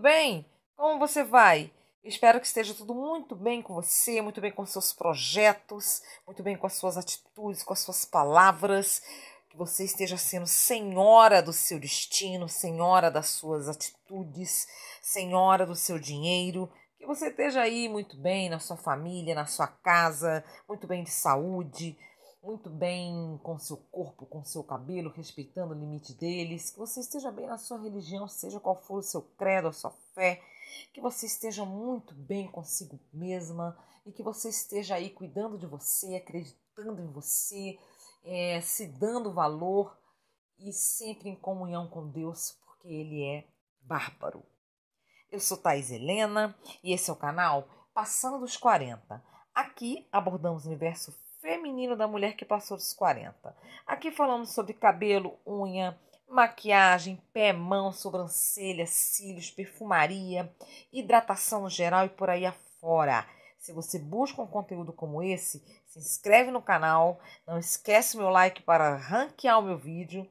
bem? Como você vai? Espero que esteja tudo muito bem com você, muito bem com seus projetos, muito bem com as suas atitudes, com as suas palavras. Que você esteja sendo senhora do seu destino, senhora das suas atitudes, senhora do seu dinheiro. Que você esteja aí muito bem na sua família, na sua casa, muito bem de saúde, muito bem com seu corpo, com seu cabelo, respeitando o limite deles, que você esteja bem na sua religião, seja qual for o seu credo, a sua fé, que você esteja muito bem consigo mesma e que você esteja aí cuidando de você, acreditando em você, é, se dando valor e sempre em comunhão com Deus, porque Ele é bárbaro. Eu sou Thais Helena e esse é o canal Passando dos 40. Aqui abordamos o universo feminino da mulher que passou dos 40. Aqui falamos sobre cabelo, unha, maquiagem, pé, mão, sobrancelha, cílios, perfumaria, hidratação geral e por aí afora. Se você busca um conteúdo como esse, se inscreve no canal, não esquece meu like para ranquear o meu vídeo,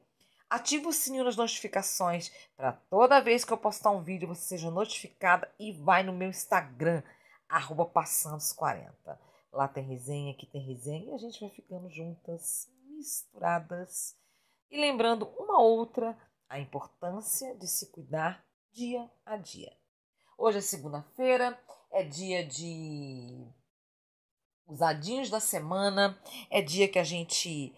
ativa o sininho das notificações para toda vez que eu postar um vídeo você seja notificada e vai no meu Instagram, arroba os 40 Lá tem resenha, aqui tem resenha e a gente vai ficando juntas, misturadas. E lembrando uma outra, a importância de se cuidar dia a dia. Hoje é segunda-feira, é dia de usadinhos da semana, é dia que a gente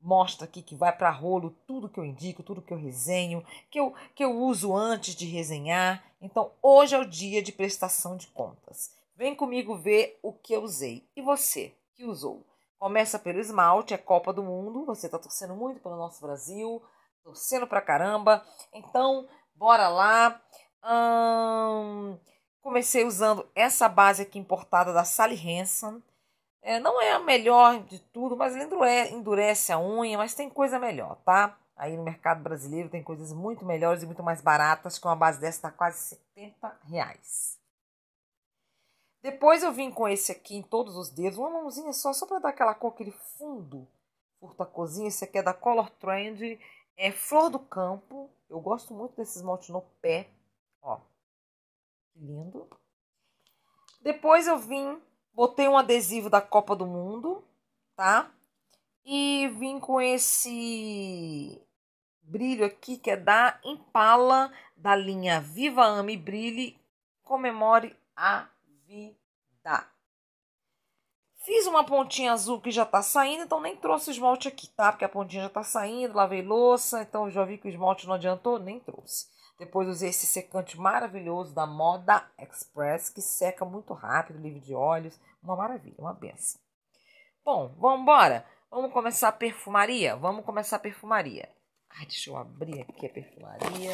mostra aqui que vai para rolo tudo que eu indico, tudo que eu resenho, que eu, que eu uso antes de resenhar. Então, hoje é o dia de prestação de contas. Vem comigo ver o que eu usei. E você, que usou? Começa pelo esmalte, é Copa do Mundo. Você está torcendo muito pelo nosso Brasil, torcendo pra caramba. Então, bora lá. Hum, comecei usando essa base aqui importada da Sally Hansen. É, não é a melhor de tudo, mas ele endurece a unha, mas tem coisa melhor, tá? Aí no mercado brasileiro tem coisas muito melhores e muito mais baratas, com a base dessa tá quase 70 reais. Depois eu vim com esse aqui em todos os dedos, uma mãozinha só, só para dar aquela cor, aquele fundo. curta cozinha, esse aqui é da Color Trend, é Flor do Campo. Eu gosto muito desse esmalte no pé, ó. Lindo. Depois eu vim, botei um adesivo da Copa do Mundo, tá? E vim com esse brilho aqui que é da Impala, da linha Viva Ame Brilhe, comemore a vida. Fiz uma pontinha azul que já tá saindo, então nem trouxe esmalte aqui, tá? Porque a pontinha já tá saindo, lavei louça, então já vi que o esmalte não adiantou, nem trouxe. Depois usei esse secante maravilhoso da Moda Express, que seca muito rápido, livre de óleos. Uma maravilha, uma benção. Bom, vamos embora. Vamos começar a perfumaria? Vamos começar a perfumaria. Ai, deixa eu abrir aqui a perfumaria.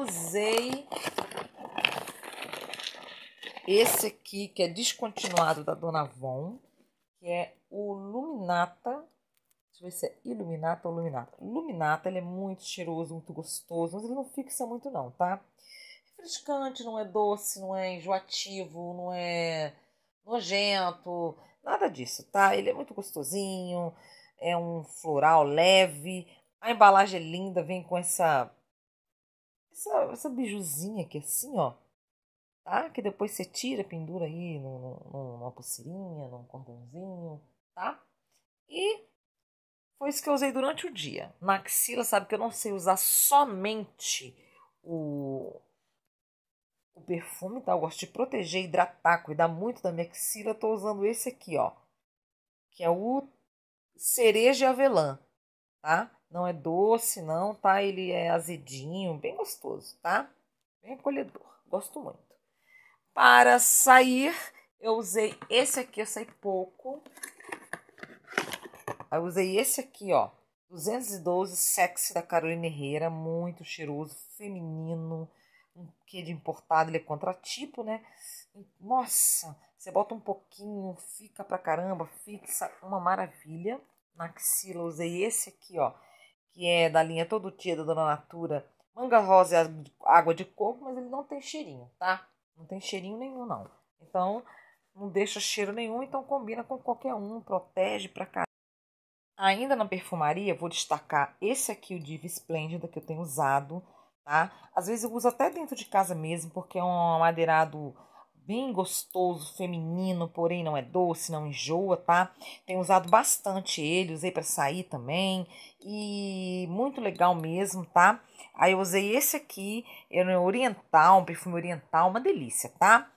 Usei esse aqui, que é descontinuado da Dona Von, que é o Luminata. Deixa eu ver se é Iluminata ou Luminata. Luminata, ele é muito cheiroso, muito gostoso, mas ele não fixa muito não, tá? Refrescante, não é doce, não é enjoativo, não é nojento, nada disso, tá? Ele é muito gostosinho, é um floral leve. A embalagem é linda, vem com essa essa, essa bijuzinha aqui assim, ó tá? Que depois você tira, pendura aí numa pulseirinha, num cordãozinho, tá? E foi isso que eu usei durante o dia. Na axila, sabe que eu não sei usar somente o, o perfume, tá? Eu gosto de proteger, hidratar, cuidar muito da minha axila. Eu tô usando esse aqui, ó, que é o cereja avelã, tá? Não é doce, não, tá? Ele é azedinho, bem gostoso, tá? Bem acolhedor. Gosto muito. Para sair, eu usei esse aqui, eu saí pouco. Eu usei esse aqui, ó. 212 Sexy da Carolina Herrera, muito cheiroso, feminino, um quê de importado, ele é contratipo, né? Nossa, você bota um pouquinho, fica pra caramba, fixa, uma maravilha. Na axila usei esse aqui, ó, que é da linha Todo Dia da Dona Natura, manga rosa e água de coco, mas ele não tem cheirinho, tá? Não tem cheirinho nenhum, não. Então, não deixa cheiro nenhum, então combina com qualquer um, protege pra caramba. Ainda na perfumaria, vou destacar esse aqui, o Diva Esplêndida, que eu tenho usado, tá? Às vezes eu uso até dentro de casa mesmo, porque é um madeirado bem gostoso, feminino, porém não é doce, não enjoa, tá? Tenho usado bastante ele, usei para sair também e muito legal mesmo, tá? Aí eu usei esse aqui, era é um oriental, um perfume oriental, uma delícia, tá?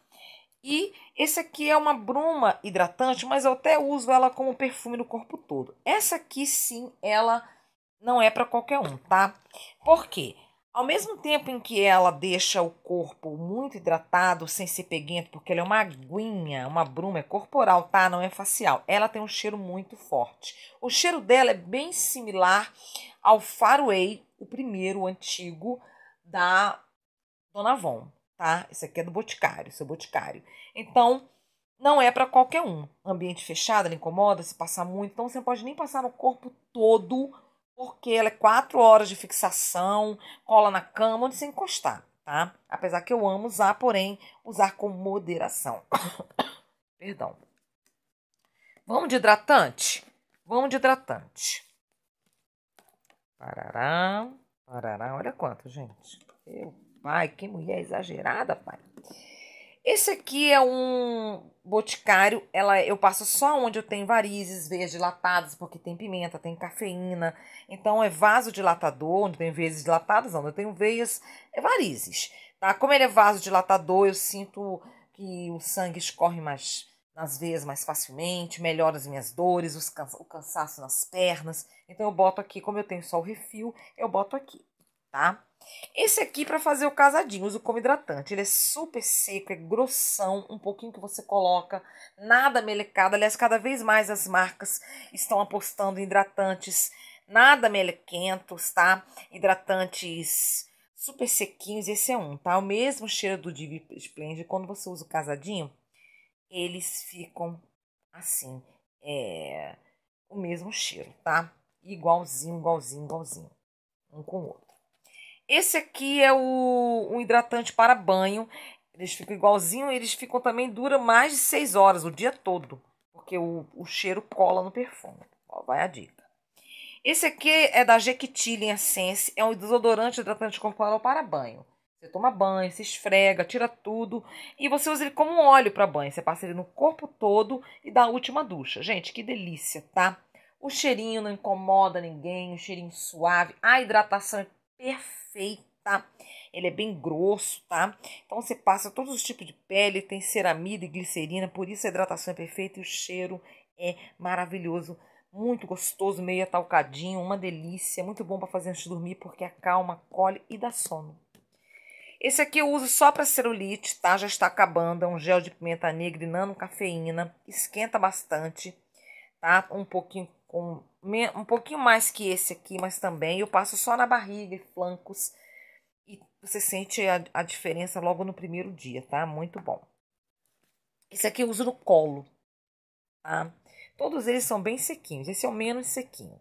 E esse aqui é uma bruma hidratante, mas eu até uso ela como perfume no corpo todo. Essa aqui sim, ela não é para qualquer um, tá? Por quê? Ao mesmo tempo em que ela deixa o corpo muito hidratado, sem ser peguento, porque ela é uma aguinha, uma bruma, é corporal, tá? Não é facial. Ela tem um cheiro muito forte. O cheiro dela é bem similar ao Faraway, o primeiro, o antigo, da Dona Von, tá? Esse aqui é do Boticário, seu Boticário. Então, não é para qualquer um. Ambiente fechado, ela incomoda se passar muito, então você não pode nem passar no corpo todo porque ela é quatro horas de fixação, cola na cama, onde se encostar, tá? Apesar que eu amo usar, porém, usar com moderação. Perdão. Vamos de hidratante? Vamos de hidratante. Parará, parará. Olha quanto, gente. Meu pai, que mulher exagerada, pai. Esse aqui é um boticário, ela eu passo só onde eu tenho varizes, veias dilatadas, porque tem pimenta, tem cafeína. Então é vasodilatador, onde tem veias dilatadas, onde eu tenho veias é varizes, tá? Como ele é vasodilatador, eu sinto que o sangue escorre mais nas veias mais facilmente, melhora as minhas dores, os, o cansaço nas pernas. Então eu boto aqui, como eu tenho só o refil, eu boto aqui tá? Esse aqui para fazer o casadinho, uso como hidratante. Ele é super seco, é grossão, um pouquinho que você coloca, nada melecado. Aliás, cada vez mais as marcas estão apostando em hidratantes nada melequentos, tá? Hidratantes super sequinhos, esse é um, tá? O mesmo cheiro do Divi Splendid, quando você usa o casadinho, eles ficam assim, é... O mesmo cheiro, tá? Igualzinho, igualzinho, igualzinho. Um com o outro. Esse aqui é o, o hidratante para banho. Eles ficam igualzinho, eles ficam também, dura mais de 6 horas, o dia todo. Porque o, o cheiro cola no perfume. Ó, vai a dica. Esse aqui é da Jequitilia Essence, é um desodorante hidratante corporal para banho. Você toma banho, se esfrega, tira tudo e você usa ele como um óleo para banho. Você passa ele no corpo todo e dá a última ducha. Gente, que delícia, tá? O cheirinho não incomoda ninguém, o cheirinho suave, a hidratação é perfeita. Ele é bem grosso, tá? Então você passa todos os tipos de pele, tem ceramida e glicerina, por isso a hidratação é perfeita e o cheiro é maravilhoso. Muito gostoso, meio atalcadinho, uma delícia. Muito bom para fazer antes de dormir porque acalma, colhe e dá sono. Esse aqui eu uso só para celulite, tá? Já está acabando. É um gel de pimenta negra e nano cafeína. Esquenta bastante, tá? Um pouquinho com um pouquinho mais que esse aqui, mas também eu passo só na barriga e flancos. E você sente a, a diferença logo no primeiro dia, tá? Muito bom. Esse aqui eu uso no colo, tá? Todos eles são bem sequinhos. Esse é o menos sequinho.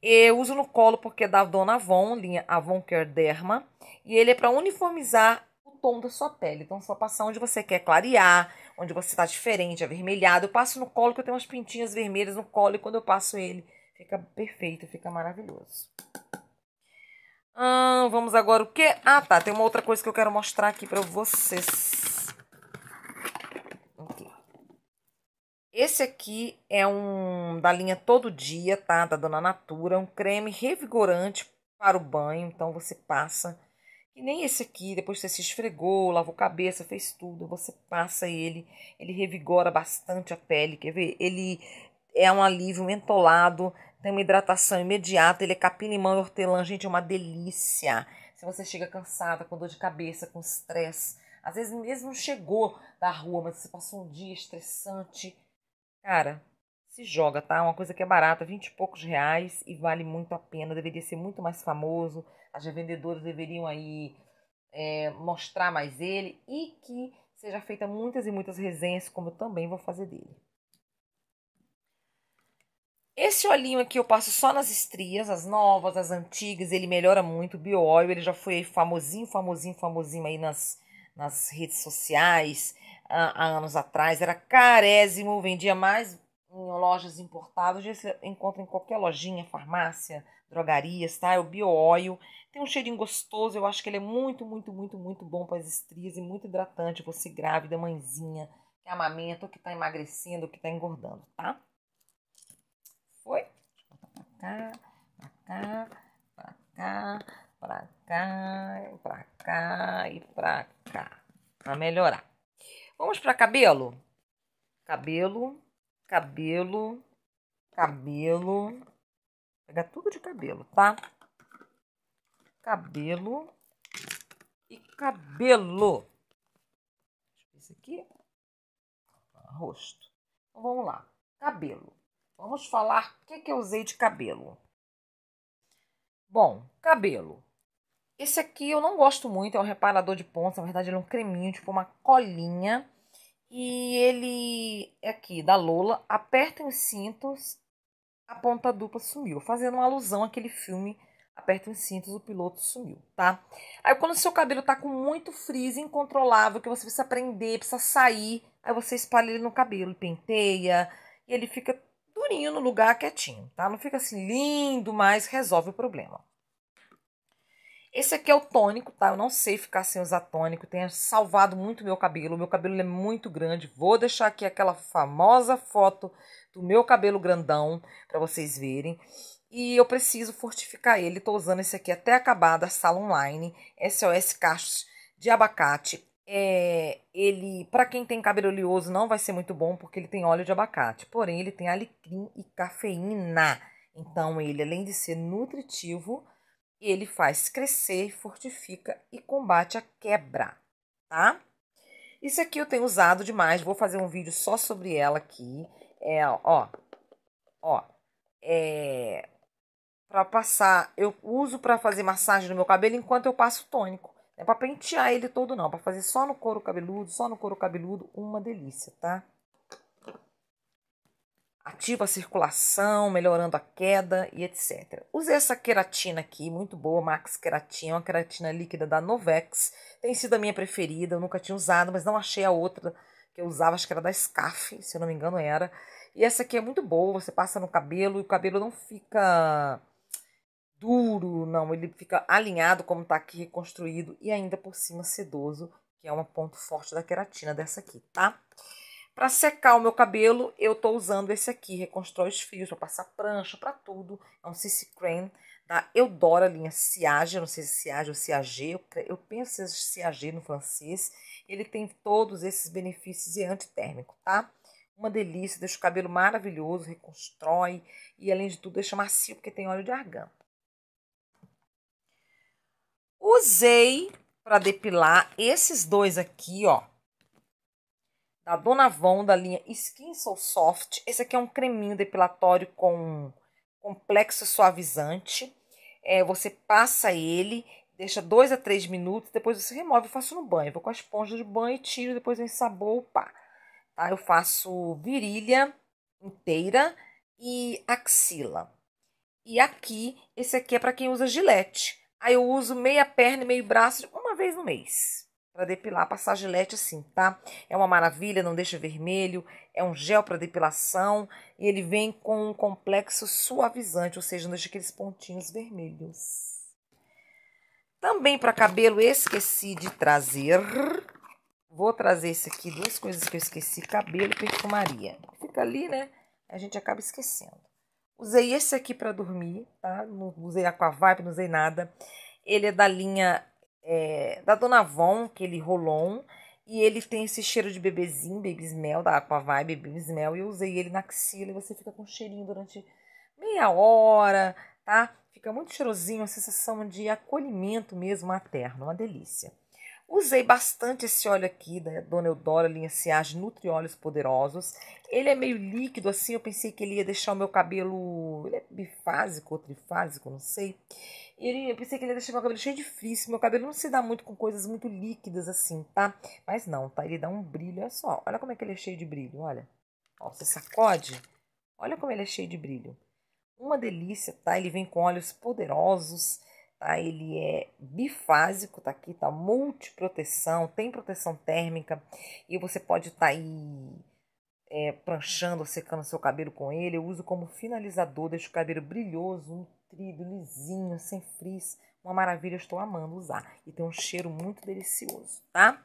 Eu uso no colo porque é da Dona Avon, linha Avon Care Derma. E ele é para uniformizar o tom da sua pele. Então, só passar onde você quer clarear, onde você tá diferente, avermelhado. Eu passo no colo que eu tenho umas pintinhas vermelhas no colo e quando eu passo ele Fica perfeito, fica maravilhoso. vamos agora o que? Ah, tá. Tem uma outra coisa que eu quero mostrar aqui pra vocês. Aqui. Esse aqui é um da linha Todo Dia, tá? Da Dona Natura. Um creme revigorante para o banho. Então, você passa... E nem esse aqui, depois você se esfregou, lavou cabeça, fez tudo, você passa ele, ele revigora bastante a pele, quer ver? Ele é um alívio mentolado, tem uma hidratação imediata, ele é capim-limão e hortelã, gente, é uma delícia. Se você chega cansada, com dor de cabeça, com estresse, às vezes mesmo chegou da rua, mas você passou um dia estressante, cara, se joga, tá? Uma coisa que é barata, vinte e poucos reais e vale muito a pena, deveria ser muito mais famoso, as revendedoras deveriam aí é, mostrar mais ele e que seja feita muitas e muitas resenhas, como eu também vou fazer dele. Esse olhinho aqui eu passo só nas estrias, as novas, as antigas, ele melhora muito, o bióio, ele já foi famosinho, famosinho, famosinho aí nas, nas redes sociais há, há anos atrás, era carésimo, vendia mais em lojas importadas, hoje você encontra em qualquer lojinha, farmácia, drogarias, tá? É o bióio, tem um cheirinho gostoso, eu acho que ele é muito, muito, muito, muito bom para as estrias e muito hidratante, você grávida, mãezinha, que amamenta, ou que está emagrecendo, ou que está engordando, tá? cá, pra cá, pra cá, pra cá, pra cá e pra cá. Pra melhorar. Vamos pra cabelo? Cabelo, cabelo, cabelo. Pegar tudo de cabelo, tá? Cabelo e cabelo. Esse aqui, rosto. Então, vamos lá. Cabelo. Vamos falar o que, que eu usei de cabelo. Bom, cabelo. Esse aqui eu não gosto muito, é um reparador de pontos, na verdade ele é um creminho, tipo uma colinha. E ele é aqui, da Lola, aperta os cintos, a ponta dupla sumiu. Fazendo uma alusão àquele filme aperta os cintos, o piloto sumiu, tá? Aí quando o seu cabelo tá com muito frizz incontrolável, que você precisa prender, precisa sair, aí você espalha ele no cabelo, penteia, e ele fica morninho no lugar quietinho, tá? Não fica assim lindo, mas resolve o problema. Esse aqui é o tônico, tá? Eu não sei ficar sem usar tônico, Tem salvado muito meu cabelo. Meu cabelo é muito grande. Vou deixar aqui aquela famosa foto do meu cabelo grandão para vocês verem. E eu preciso fortificar ele. Tô usando esse aqui até acabar da Sala Online SOS Cachos de abacate. É, ele, para quem tem cabelo oleoso, não vai ser muito bom porque ele tem óleo de abacate. Porém, ele tem alecrim e cafeína. Então, ele, além de ser nutritivo, ele faz crescer, fortifica e combate a quebra, tá? Isso aqui eu tenho usado demais. Vou fazer um vídeo só sobre ela aqui. É, ó, ó, é para passar. Eu uso para fazer massagem no meu cabelo enquanto eu passo tônico é para pentear ele todo não, para fazer só no couro cabeludo, só no couro cabeludo, uma delícia, tá? Ativa a circulação, melhorando a queda e etc. Usei essa queratina aqui, muito boa, Max Queratina, uma queratina líquida da Novex. Tem sido a minha preferida, eu nunca tinha usado, mas não achei a outra que eu usava, acho que era da Scaf, se eu não me engano era. E essa aqui é muito boa, você passa no cabelo e o cabelo não fica duro, não. Ele fica alinhado como está aqui reconstruído e ainda por cima sedoso, que é um ponto forte da queratina dessa aqui, tá? Para secar o meu cabelo, eu tô usando esse aqui, reconstrói os fios, para passar prancha, para tudo. É um CC Cream da Eudora, linha Siage, não sei se é Siage ou Siage, eu penso que é Siage no francês. Ele tem todos esses benefícios e é antitérmico, tá? Uma delícia, deixa o cabelo maravilhoso, reconstrói e, além de tudo, deixa macio porque tem óleo de argan. Usei para depilar esses dois aqui, ó. Da Dona Von, da linha Skin So Soft. Esse aqui é um creminho depilatório com complexo suavizante. É, você passa ele, deixa dois a três minutos, depois você remove. Eu faço no banho, vou com a esponja de banho e tiro, depois vem sabor, pá. Tá? Eu faço virilha inteira e axila. E aqui, esse aqui é para quem usa gilete. Aí eu uso meia perna e meio braço uma vez no mês para depilar, passar gilete assim, tá? É uma maravilha, não deixa vermelho, é um gel para depilação e ele vem com um complexo suavizante, ou seja, não deixa aqueles pontinhos vermelhos. Também para cabelo esqueci de trazer. Vou trazer esse aqui, duas coisas que eu esqueci, cabelo e perfumaria. Fica ali, né? A gente acaba esquecendo. Usei esse aqui para dormir, tá? Não usei Aquavibe, não usei nada. Ele é da linha é, da Dona Von, aquele Rolon. E ele tem esse cheiro de bebezinho, Baby's da Aquavibe Baby's E eu usei ele na axila e você fica com cheirinho durante meia hora, tá? Fica muito cheirosinho, uma sensação de acolhimento mesmo materno, uma delícia. Usei bastante esse óleo aqui da Dona Eudora Linha Siage Nutri Óleos Poderosos. Ele é meio líquido assim, eu pensei que ele ia deixar o meu cabelo, ele é bifásico ou trifásico, não sei. Ele, eu pensei que ele ia deixar meu cabelo cheio de frizz, meu cabelo não se dá muito com coisas muito líquidas assim, tá? Mas não, tá? Ele dá um brilho, olha só, olha como é que ele é cheio de brilho, olha. Ó, você sacode, olha como ele é cheio de brilho. Uma delícia, tá? Ele vem com óleos poderosos, tá? Ele é bifásico, tá aqui, tá multiproteção, tem proteção térmica e você pode estar tá aí é, pranchando, secando seu cabelo com ele. Eu uso como finalizador, deixa o cabelo brilhoso, nutrido, lisinho, sem frizz. Uma maravilha, estou amando usar. E tem um cheiro muito delicioso, tá?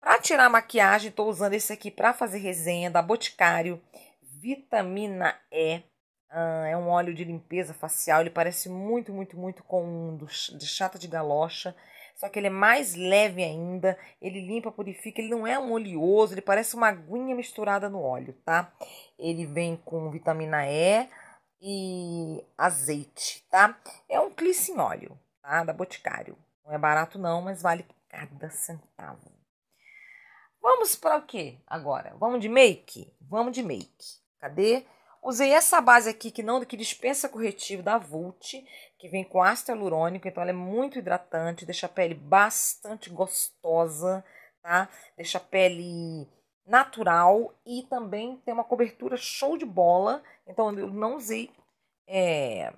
Para tirar a maquiagem, estou usando esse aqui para fazer resenha da Boticário, vitamina E é um óleo de limpeza facial, ele parece muito, muito, muito com um de chata de galocha, só que ele é mais leve ainda, ele limpa, purifica, ele não é um oleoso, ele parece uma aguinha misturada no óleo, tá? Ele vem com vitamina E e azeite, tá? É um cliss em óleo, tá? Da Boticário. Não é barato não, mas vale cada centavo. Vamos para o que agora? Vamos de make? Vamos de make. Cadê? Usei essa base aqui que não que dispensa corretivo da Vult, que vem com ácido hialurônico, então ela é muito hidratante, deixa a pele bastante gostosa, tá? Deixa a pele natural e também tem uma cobertura show de bola. Então eu não usei é,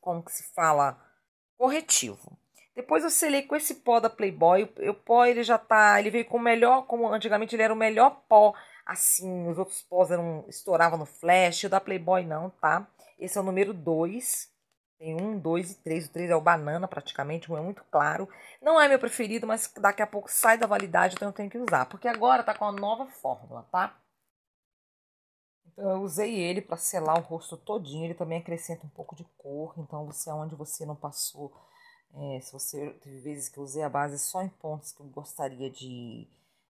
como que se fala corretivo. Depois eu selei com esse pó da Playboy. O, pó ele já tá, ele veio com o melhor, como antigamente ele era o melhor pó assim, os outros pós eram, estouravam no flash. O da Playboy não, tá? Esse é o número 2. Tem um, dois e três. O três é o banana, praticamente. Um é muito claro. Não é meu preferido, mas daqui a pouco sai da validade, então eu tenho que usar. Porque agora tá com a nova fórmula, tá? Então eu usei ele para selar o rosto todinho. Ele também acrescenta um pouco de cor. Então você, onde você não passou... É, se você teve vezes que eu usei a base só em pontos que eu gostaria de,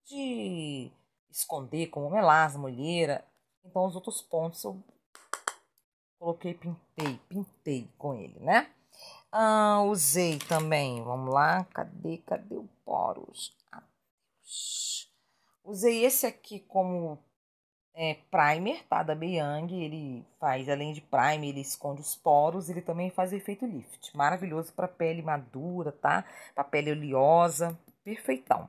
de esconder, como melasma, olheira. Então, os outros pontos eu coloquei, pintei, pintei com ele, né? Ah, usei também, vamos lá, cadê, cadê o poros? Usei esse aqui como é, primer, tá, da Beyang, ele faz, além de primer, ele esconde os poros, ele também faz o efeito lift, maravilhoso para pele madura, tá? Para pele oleosa, perfeitão.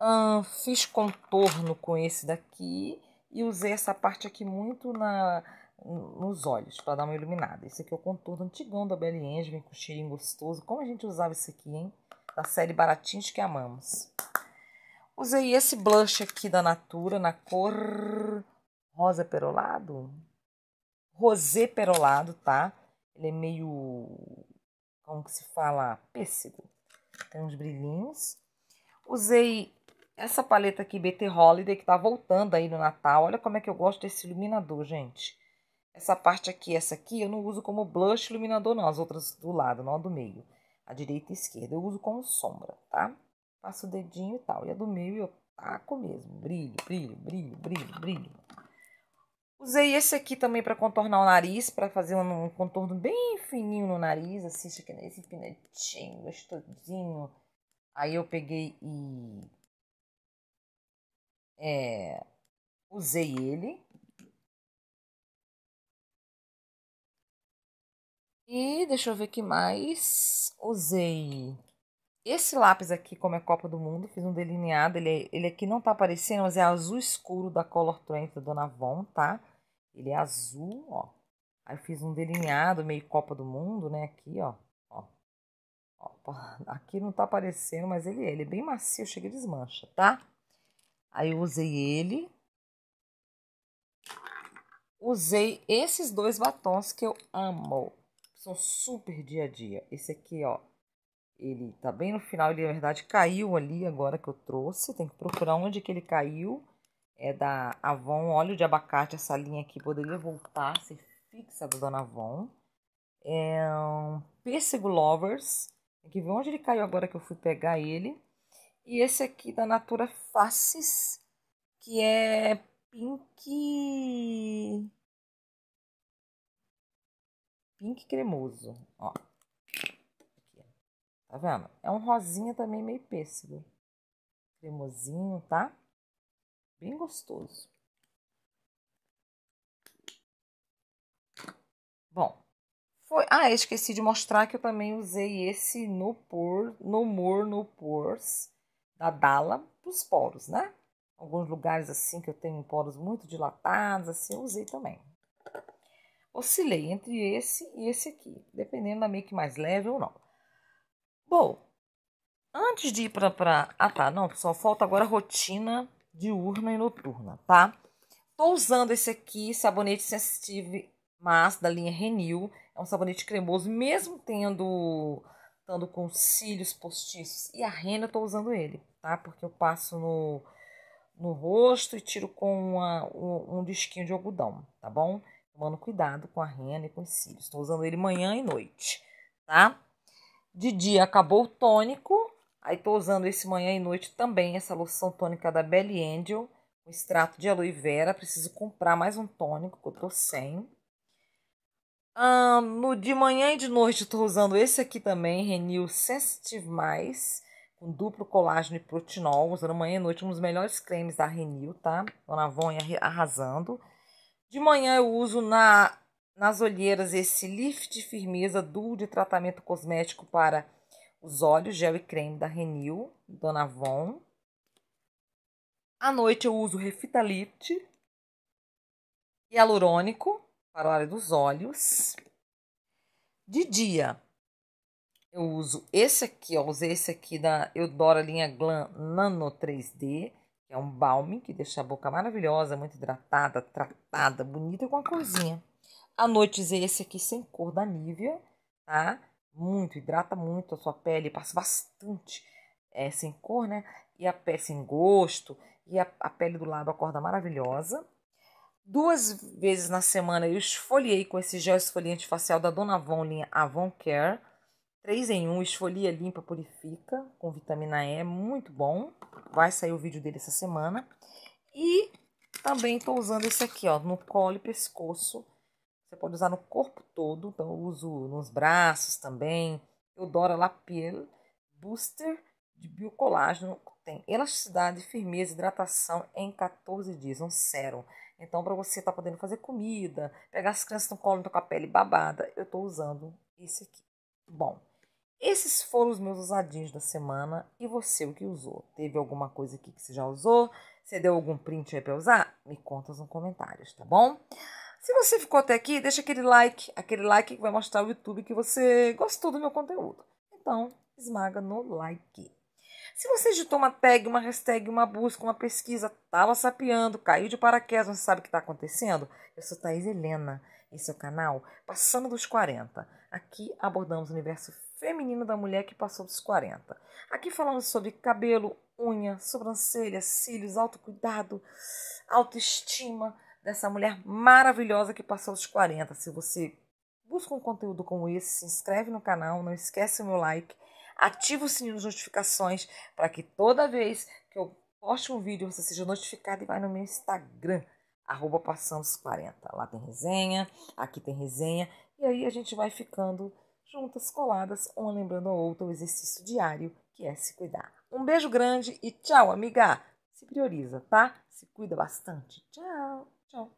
Hum, fiz contorno com esse daqui e usei essa parte aqui muito na nos olhos para dar uma iluminada. Esse aqui é o contorno antigão da Belly Angel, com cheirinho gostoso. Como a gente usava esse aqui, hein? Da série Baratinhos que amamos. Usei esse blush aqui da Natura na cor rosa perolado. Rosé perolado, tá? Ele é meio como que se fala, pêssego. Tem uns brilhinhos. Usei essa paleta aqui, BT Holiday, que tá voltando aí no Natal. Olha como é que eu gosto desse iluminador, gente. Essa parte aqui, essa aqui, eu não uso como blush iluminador, não. As outras do lado, não a do meio. A direita e a esquerda. Eu uso como sombra, tá? Passo o dedinho e tal. E a do meio eu taco mesmo. Brilho, brilho, brilho, brilho, brilho. Usei esse aqui também para contornar o nariz, para fazer um, um contorno bem fininho no nariz. Assiste aqui nesse finetinho, gostosinho. Aí eu peguei e é, usei ele. E deixa eu ver que mais. Usei esse lápis aqui, como é Copa do Mundo, fiz um delineado. Ele, é, ele aqui não tá aparecendo, mas é azul escuro da Color Trend da Dona Von, tá? Ele é azul, ó. Aí eu fiz um delineado meio Copa do Mundo, né? Aqui, ó. ó. ó aqui não tá aparecendo, mas ele é. Ele é bem macio, chega e desmancha, tá? Aí eu usei ele. Usei esses dois batons que eu amo. São super dia a dia. Esse aqui, ó. Ele tá bem no final, ele na verdade caiu ali agora que eu trouxe. Tem que procurar onde que ele caiu. É da Avon óleo de abacate. Essa linha aqui poderia voltar, ser fixa da Dona Avon. É um pêssego lovers. Tem que ver onde ele caiu agora que eu fui pegar ele. E esse aqui da Natura Faces, que é pink. Pink cremoso, ó. Tá vendo? É um rosinha também meio pêssego. Cremosinho, tá? Bem gostoso. Bom, foi. Ah, esqueci de mostrar que eu também usei esse no Por, no More, no Pores da dala para os poros, né? Alguns lugares assim que eu tenho poros muito dilatados, assim eu usei também. Oscilei entre esse e esse aqui, dependendo da make mais leve ou não. Bom, antes de ir para... Pra... Ah, tá, não, pessoal, falta agora rotina diurna e noturna, tá? Tô usando esse aqui, sabonete Sensitive Mas, da linha Renew. É um sabonete cremoso, mesmo tendo, tendo com cílios postiços e a rena, eu tô usando ele tá? Porque eu passo no, no rosto e tiro com uma, um, um disquinho de algodão, tá bom? Tomando cuidado com a rena e com os cílios. Estou usando ele manhã e noite, tá? De dia acabou o tônico, aí tô usando esse manhã e noite também, essa loção tônica da Belly Angel, extrato de aloe vera. Preciso comprar mais um tônico, que eu tô sem. Ah, no de manhã e de noite estou usando esse aqui também, Renew Sensitive Mais com duplo colágeno e protinol, usando manhã e noite, um dos melhores cremes da Renil, tá? Dona Vonha arrasando. De manhã eu uso na, nas olheiras esse Lift Firmeza Duo de Tratamento Cosmético para os Olhos, gel e creme da Renil, Dona Von. À noite eu uso Refitalift e alurônico para a área dos olhos. De dia, eu uso esse aqui, ó, usei esse aqui da Eudora Linha Glam Nano 3D, que é um balme que deixa a boca maravilhosa, muito hidratada, tratada, bonita com a corzinha. À noite usei esse aqui sem cor da Nivea, tá? Muito, hidrata muito a sua pele, passa bastante é, sem cor, né? E a pele sem gosto, e a, a pele do lado acorda maravilhosa. Duas vezes na semana eu esfoliei com esse gel esfoliante facial da Dona Avon, linha Avon Care 3 em 1, esfolia, limpa, purifica, com vitamina E, muito bom. Vai sair o vídeo dele essa semana. E também estou usando esse aqui, ó, no colo e pescoço. Você pode usar no corpo todo, então eu uso nos braços também. Eudora La Piel Booster de biocolágeno tem elasticidade, firmeza, hidratação em 14 dias, um sérum. Então, para você estar tá podendo fazer comida, pegar as crianças no colo, com a pele babada, eu estou usando esse aqui. Bom, esses foram os meus usadinhos da semana. E você, o que usou? Teve alguma coisa aqui que você já usou? Você deu algum print aí pra usar? Me conta nos comentários, tá bom? Se você ficou até aqui, deixa aquele like. Aquele like que vai mostrar ao YouTube que você gostou do meu conteúdo. Então, esmaga no like. Se você digitou uma tag, uma hashtag, uma busca, uma pesquisa, tava sapeando, caiu de paraquedas, você sabe o que está acontecendo? Eu sou Thaís Helena, esse é o canal Passando dos 40. Aqui abordamos o universo feminino da mulher que passou dos 40. Aqui falamos sobre cabelo, unha, sobrancelha, cílios, autocuidado, autoestima dessa mulher maravilhosa que passou dos 40. Se você busca um conteúdo como esse, se inscreve no canal, não esquece o meu like, ativa o sininho das notificações para que toda vez que eu poste um vídeo você seja notificado e vai no meu Instagram, arroba passandos40. Lá tem resenha, aqui tem resenha, e aí a gente vai ficando juntas coladas, uma lembrando a outra o exercício diário que é se cuidar. Um beijo grande e tchau, amiga! Se prioriza, tá? Se cuida bastante. Tchau, tchau.